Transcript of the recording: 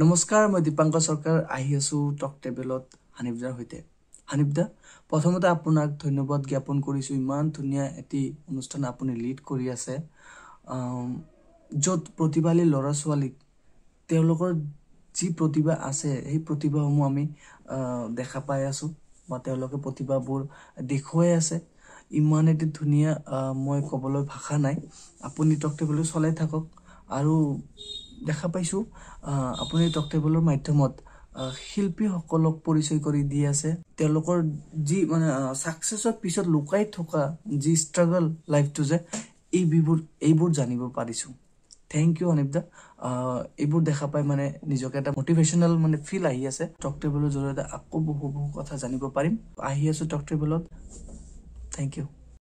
নমস্কাৰ মই দীপাংকৰ চৰকাৰ আহি আছো টক টেবেলত হানিবদাৰ সৈতে হানিবদা প্ৰথমতে আপোনাক ধন্যবাদ জ্ঞাপন কৰিছোঁ ইমান ধুনীয়া এটি অনুষ্ঠান আপুনি লিড কৰি আছে য'ত প্ৰতিভালী ল'ৰা ছোৱালীক তেওঁলোকৰ যি প্ৰতিভা আছে সেই প্ৰতিভাসমূহ আমি দেখা পাই আছোঁ বা তেওঁলোকে প্ৰতিভাবোৰ দেখুৱাই আছে ইমান এটি ধুনীয়া মই ক'বলৈ ভাষা নাই আপুনি টক টেবেলত চলাই থাকক আৰু দেখা পাইছোঁ আপুনি টকটেবুলৰ মাধ্যমত শিল্পীসকলক পৰিচয় কৰি দি আছে তেওঁলোকৰ যি মানে ছাকচেছৰ পিছত লুকাই থকা যি ষ্ট্ৰাগল লাইফটো যে এইবোৰ এইবোৰ জানিব পাৰিছোঁ থেংক ইউ অনিপ দা এইবোৰ দেখা পাই মানে নিজকে এটা মটিভেশ্যনেল মানে ফিল আহি আছে টক টেবুলৰ জৰিয়তে আকৌ বহু বহু কথা জানিব পাৰিম আহি আছোঁ টক টেবুলত থেংক ইউ